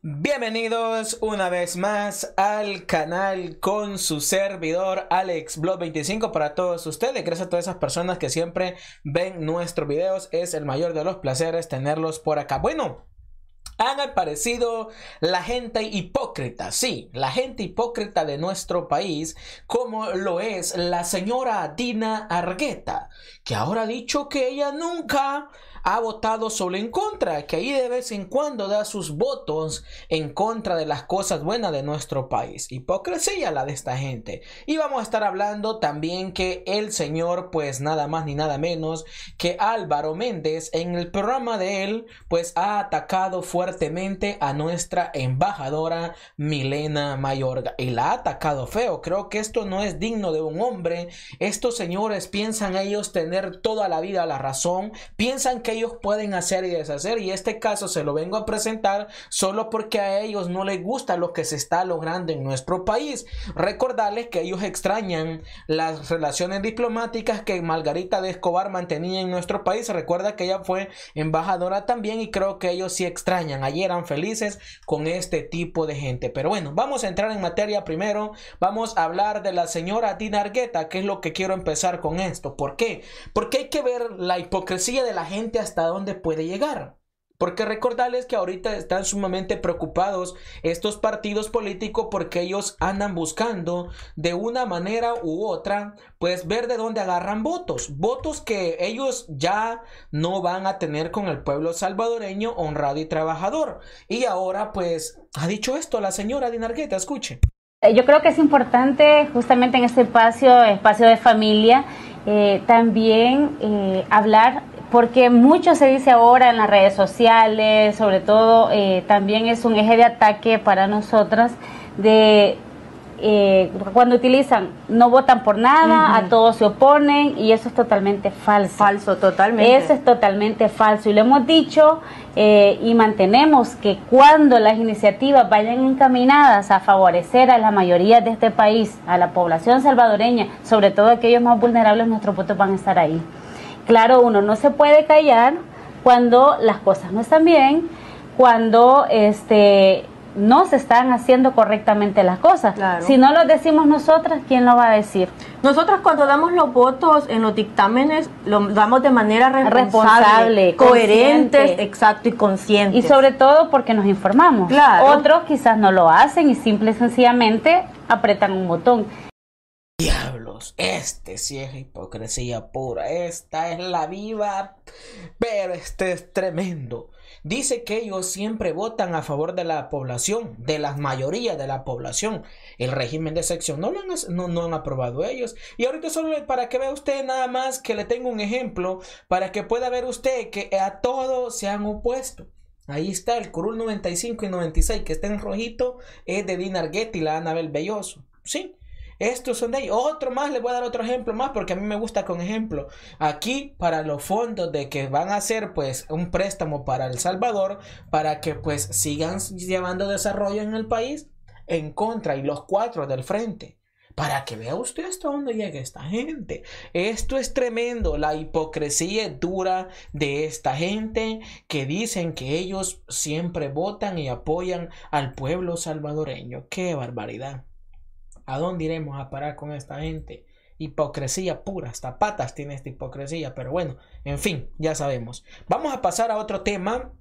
Bienvenidos una vez más al canal con su servidor AlexBlog25 para todos ustedes. Gracias a todas esas personas que siempre ven nuestros videos. Es el mayor de los placeres tenerlos por acá. Bueno, han aparecido la gente hipócrita, sí, la gente hipócrita de nuestro país, como lo es la señora Dina Argueta, que ahora ha dicho que ella nunca ha votado solo en contra, que ahí de vez en cuando da sus votos en contra de las cosas buenas de nuestro país. Hipocresía la de esta gente. Y vamos a estar hablando también que el señor, pues nada más ni nada menos que Álvaro Méndez en el programa de él, pues ha atacado fuertemente a nuestra embajadora Milena Mayorga. Y la ha atacado feo. Creo que esto no es digno de un hombre. Estos señores piensan ellos tener toda la vida la razón. Piensan que ellos pueden hacer y deshacer. Y este caso se lo vengo a presentar solo porque a ellos no les gusta lo que se está logrando en nuestro país. Recordarles que ellos extrañan las relaciones diplomáticas que Margarita de Escobar mantenía en nuestro país. Recuerda que ella fue embajadora también y creo que ellos sí extrañan. Allí eran felices con este tipo de gente. Pero bueno, vamos a entrar en materia primero. Vamos a hablar de la señora Dina Argueta, que es lo que quiero empezar con esto. ¿Por qué? Porque hay que ver la hipocresía de la gente hasta dónde puede llegar. Porque recordarles que ahorita están sumamente preocupados estos partidos políticos porque ellos andan buscando de una manera u otra, pues ver de dónde agarran votos. Votos que ellos ya no van a tener con el pueblo salvadoreño honrado y trabajador. Y ahora pues ha dicho esto la señora Dinargueta, escuche. Eh, yo creo que es importante justamente en este espacio, espacio de familia, eh, también eh, hablar porque mucho se dice ahora en las redes sociales, sobre todo eh, también es un eje de ataque para nosotras de eh, cuando utilizan no votan por nada, a todos se oponen y eso es totalmente falso. Falso, totalmente. Eso es totalmente falso y lo hemos dicho eh, y mantenemos que cuando las iniciativas vayan encaminadas a favorecer a la mayoría de este país, a la población salvadoreña, sobre todo aquellos más vulnerables, nuestros votos van a estar ahí claro, uno no se puede callar cuando las cosas no están bien, cuando este no se están haciendo correctamente las cosas. Si no lo decimos nosotras, ¿quién lo va a decir? Nosotras cuando damos los votos en los dictámenes, lo damos de manera responsable, coherente, exacto y consciente. Y sobre todo porque nos informamos. Otros quizás no lo hacen y simple y sencillamente apretan un botón. Diablos, este sí es hipocresía pura, esta es la viva, pero este es tremendo. Dice que ellos siempre votan a favor de la población, de las mayorías de la población. El régimen de sección no lo han, aprobado ellos. Y ahorita solo para que vea usted nada más que le tengo un ejemplo, para que pueda ver usted que a todos se han opuesto. Ahí está el curul 95 y 96, que está en rojito, es de y la Anabel Belloso. Sí, estos son de ellos. Otro más, le voy a dar otro ejemplo más porque a mí me gusta con ejemplo. Aquí, para los fondos de que van a hacer pues un préstamo para El Salvador, para que pues sigan llevando desarrollo en el país, en contra y los cuatro del frente. Para que vea usted hasta dónde llega esta gente. Esto es tremendo. La hipocresía es dura de esta gente que dicen que ellos siempre votan y apoyan al pueblo salvadoreño. ¡Qué barbaridad! ¿A dónde iremos a parar con esta gente? Hipocresía pura, hasta patas tiene esta hipocresía, pero bueno, en fin, ya sabemos. Vamos a pasar a otro tema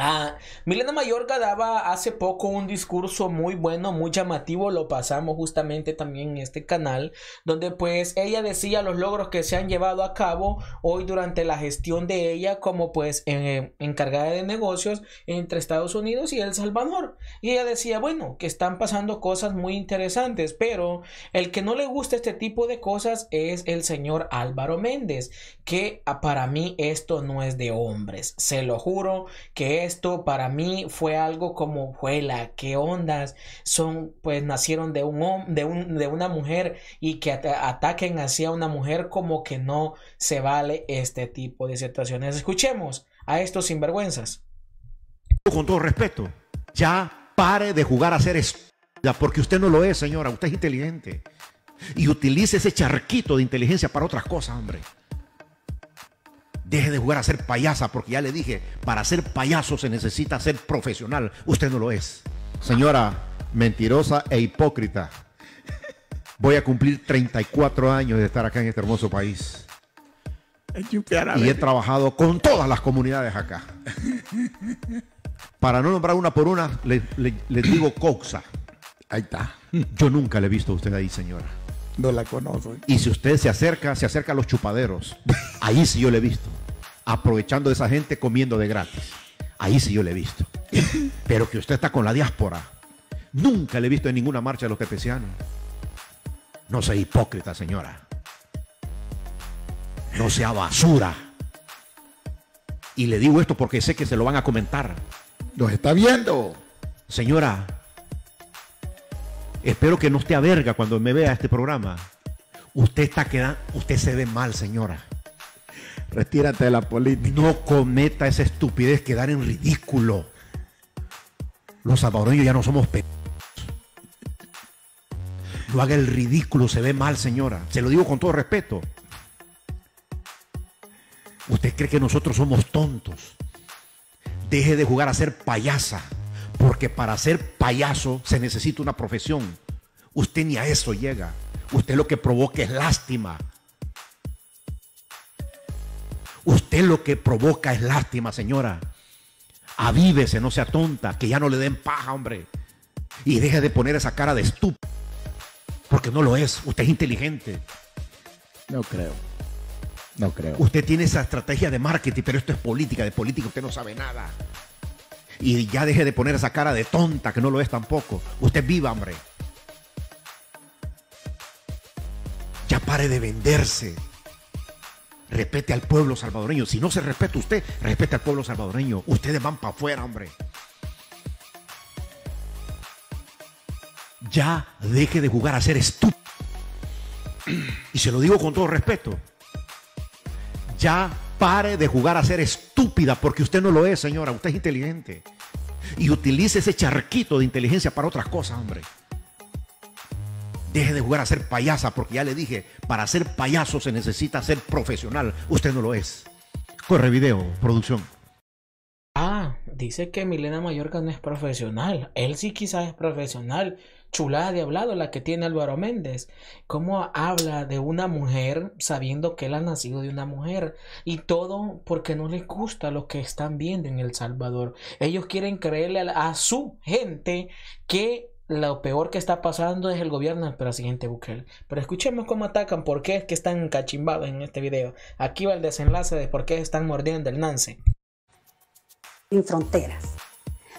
Ah, Milena Mayorga daba hace poco un discurso muy bueno, muy llamativo, lo pasamos justamente también en este canal, donde pues ella decía los logros que se han llevado a cabo hoy durante la gestión de ella como pues eh, encargada de negocios entre Estados Unidos y El Salvador. Y ella decía, bueno, que están pasando cosas muy interesantes, pero el que no le gusta este tipo de cosas es el señor Álvaro Méndez, que ah, para mí esto no es de hombres, se lo juro que es esto para mí fue algo como, juela, qué ondas, son, pues nacieron de un, de, un, de una mujer y que ataquen hacia una mujer como que no se vale este tipo de situaciones. Escuchemos a estos sinvergüenzas. Con todo respeto, ya pare de jugar a ser ya porque usted no lo es, señora, usted es inteligente. Y utilice ese charquito de inteligencia para otras cosas, hombre. Deje de jugar a ser payasa, porque ya le dije, para ser payaso se necesita ser profesional. Usted no lo es. Señora mentirosa e hipócrita, voy a cumplir 34 años de estar acá en este hermoso país. Y he trabajado con todas las comunidades acá. Para no nombrar una por una, les le, digo Coxa. Ahí está. Yo nunca le he visto a usted ahí, señora. No la conozco. Y si usted se acerca, se acerca a los chupaderos. Ahí sí yo le he visto aprovechando de esa gente comiendo de gratis. Ahí sí yo le he visto. Pero que usted está con la diáspora. Nunca le he visto en ninguna marcha de los pepecianos. No sea hipócrita, señora. No sea basura. Y le digo esto porque sé que se lo van a comentar. Nos está viendo. Señora, espero que no esté averga cuando me vea este programa. Usted está quedando, usted se ve mal, señora. Retírate de la política. No cometa esa estupidez, quedar en ridículo. Los salvadoreños ya no somos pequeños. No haga el ridículo, se ve mal, señora. Se lo digo con todo respeto. ¿Usted cree que nosotros somos tontos? Deje de jugar a ser payasa, porque para ser payaso se necesita una profesión. Usted ni a eso llega. Usted lo que provoca es lástima. Usted lo que provoca es lástima, señora. Avívese, no sea tonta, que ya no le den paja, hombre. Y deje de poner esa cara de estúpido. Porque no lo es. Usted es inteligente. No creo. No creo. Usted tiene esa estrategia de marketing, pero esto es política. De política usted no sabe nada. Y ya deje de poner esa cara de tonta, que no lo es tampoco. Usted viva, hombre. Ya pare de venderse. Respete al pueblo salvadoreño. Si no se respeta usted, respete al pueblo salvadoreño. Ustedes van para afuera, hombre. Ya deje de jugar a ser estúpido. Y se lo digo con todo respeto. Ya pare de jugar a ser estúpida, porque usted no lo es, señora. Usted es inteligente. Y utilice ese charquito de inteligencia para otras cosas, hombre. Deje de jugar a ser payasa, porque ya le dije, para ser payaso se necesita ser profesional. Usted no lo es. Corre video, producción. Ah, dice que Milena Mallorca no es profesional. Él sí quizás es profesional. Chulada de hablado la que tiene Álvaro Méndez. ¿Cómo habla de una mujer sabiendo que él ha nacido de una mujer? Y todo porque no les gusta lo que están viendo en El Salvador. Ellos quieren creerle a, a su gente que lo peor que está pasando es el gobierno del presidente Bukele. Pero escuchemos cómo atacan, por qué es que están cachimbados en este video. Aquí va el desenlace de por qué están mordiendo el Nance. Sin fronteras.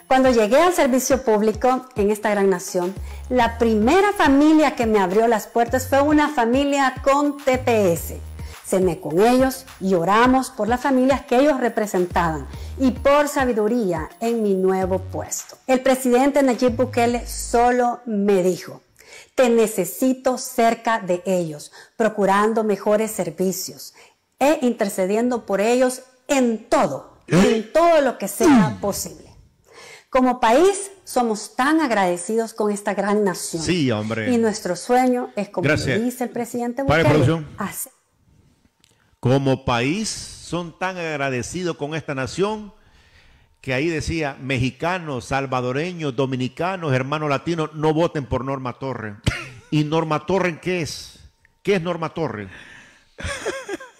Cuando llegué al servicio público en esta gran nación, la primera familia que me abrió las puertas fue una familia con TPS cené con ellos y oramos por las familias que ellos representaban y por sabiduría en mi nuevo puesto. El presidente Nayib Bukele solo me dijo, te necesito cerca de ellos, procurando mejores servicios e intercediendo por ellos en todo, en ¿Eh? todo lo que sea posible. Como país somos tan agradecidos con esta gran nación. Y nuestro sueño es, como dice el presidente Bukele, como país son tan agradecidos con esta nación que ahí decía, mexicanos, salvadoreños, dominicanos, hermanos latinos, no voten por Norma Torre. ¿Y Norma Torre qué es? ¿Qué es Norma Torre?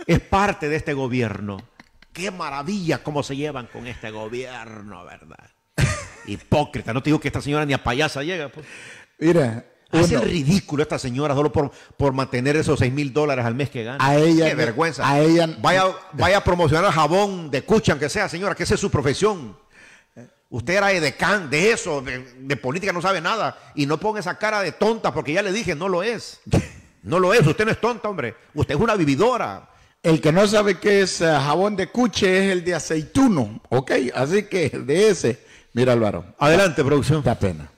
Es parte de este gobierno. Qué maravilla cómo se llevan con este gobierno, ¿verdad? Hipócrita, no te digo que esta señora ni a payasa llega. Pues. Mira, Hace ridículo esta señora solo por, por mantener esos 6 mil dólares al mes que gana. A ella. Qué vergüenza. A ella. Vaya, vaya a promocionar jabón de cucha, aunque sea, señora, que esa es su profesión. Usted era edecán de eso, de, política no sabe nada. Y no ponga esa cara de tonta, porque ya le dije, no lo es. No lo es, usted no es tonta, hombre. Usted es una vividora. El que no sabe qué es eh, jabón de cuche es el de aceituno, ¿ok? Así que de ese. Mira, Álvaro. Adelante, ah, producción. Da pena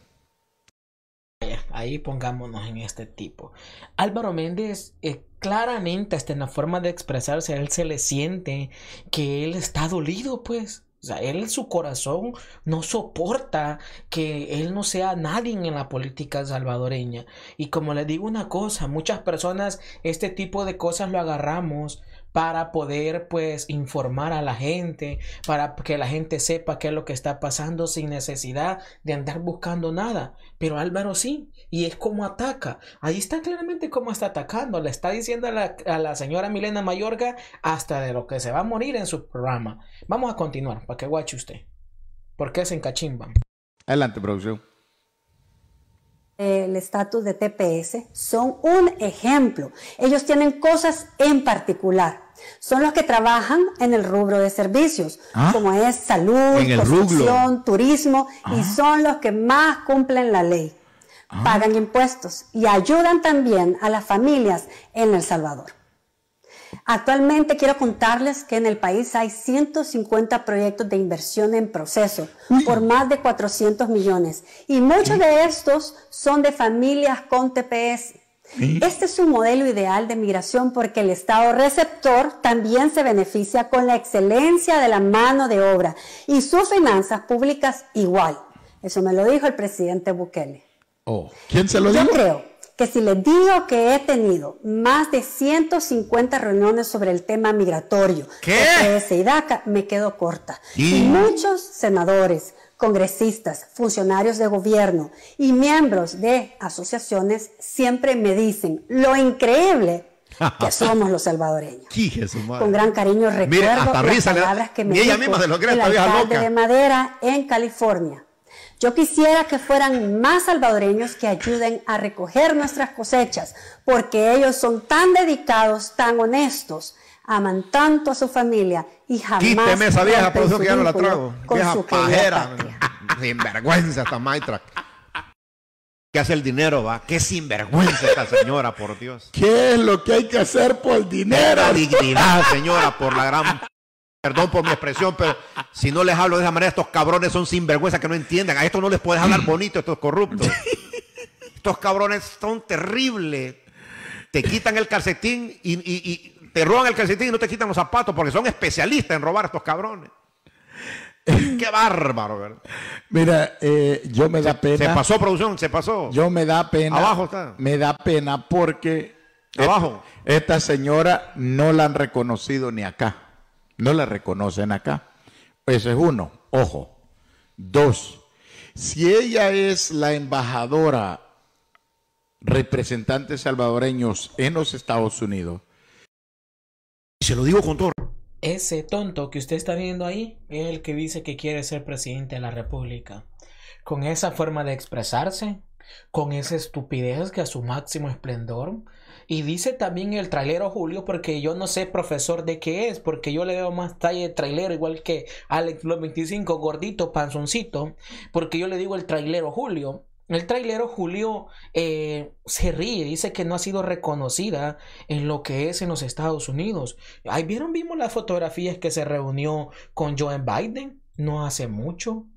ahí pongámonos en este tipo. Álvaro Méndez eh, claramente hasta en la forma de expresarse, a él se le siente que él está dolido, pues. O sea, él, su corazón no soporta que él no sea nadie en la política salvadoreña. Y como le digo una cosa, muchas personas este tipo de cosas lo agarramos para poder pues informar a la gente, para que la gente sepa qué es lo que está pasando sin necesidad de andar buscando nada. Pero Álvaro sí, y es como ataca. Ahí está claramente cómo está atacando. Le está diciendo a la, señora Milena Mayorga hasta de lo que se va a morir en su programa. Vamos a continuar para que guache usted. Porque es en cachimba. Adelante, producción el estatus de TPS son un ejemplo. Ellos tienen cosas en particular. Son los que trabajan en el rubro de servicios, ah. como es salud, construcción, turismo, y ah. son los que más cumplen la ley. Ah. Pagan impuestos y ayudan también a las familias en El Salvador. Actualmente quiero contarles que en el país hay 150 proyectos de inversión en proceso por más de 400 millones y muchos de estos son de familias con TPS. Este es un modelo ideal de migración porque el Estado receptor también se beneficia con la excelencia de la mano de obra y sus finanzas públicas igual. Eso me lo dijo el presidente Bukele. Oh, ¿Quién se lo dijo? que si les digo que he tenido más de 150 reuniones sobre el tema migratorio, que y me quedo corta. Y muchos senadores, congresistas, funcionarios de gobierno y miembros de asociaciones siempre me dicen lo increíble que somos los salvadoreños. Con gran cariño recuerdo las palabras que me dijo de Madera en California, yo quisiera que fueran más salvadoreños que ayuden a recoger nuestras cosechas, porque ellos son tan dedicados, tan honestos, aman tanto a su familia y jamás. Quíteme esa vieja, por que ya no la trago. vieja pajera. Sinvergüenza esta Maitra. ¿Qué hace el dinero, va? Qué sinvergüenza esta señora, por Dios. ¿Qué es lo que hay que hacer por el dinero? La dignidad, señora, por la gran Perdón por mi expresión, pero si no les hablo de esa manera, estos cabrones son sinvergüenza que no entiendan. A estos no les puedes hablar bonito, estos corruptos. estos cabrones son terribles. Te quitan el calcetín y, te roban el calcetín y no te quitan los zapatos porque son especialistas en robar a estos cabrones. Qué bárbaro, ¿verdad? Mira, eh, yo me da pena. Se pasó producción, se pasó. Yo me da pena. Abajo está. Me da pena porque. Abajo. esta señora no la han reconocido ni acá. No la reconocen acá. Ese es uno, ojo. Dos, si ella es la embajadora representante salvadoreños en los Estados Unidos. Se lo digo con todo. Ese tonto que usted está viendo ahí es el que dice que quiere ser presidente de la República. Con esa forma de expresarse, con esa estupidez que a su máximo esplendor. Y dice también el trailero Julio, porque yo no sé profesor de qué es, porque yo le veo más talla de trailero, igual que Alex los 25, gordito, panzoncito, porque yo le digo el trailero Julio. El trailero Julio eh, se ríe, dice que no ha sido reconocida en lo que es en los Estados Unidos. Ahí vieron, vimos las fotografías que se reunió con Joe Biden no hace mucho.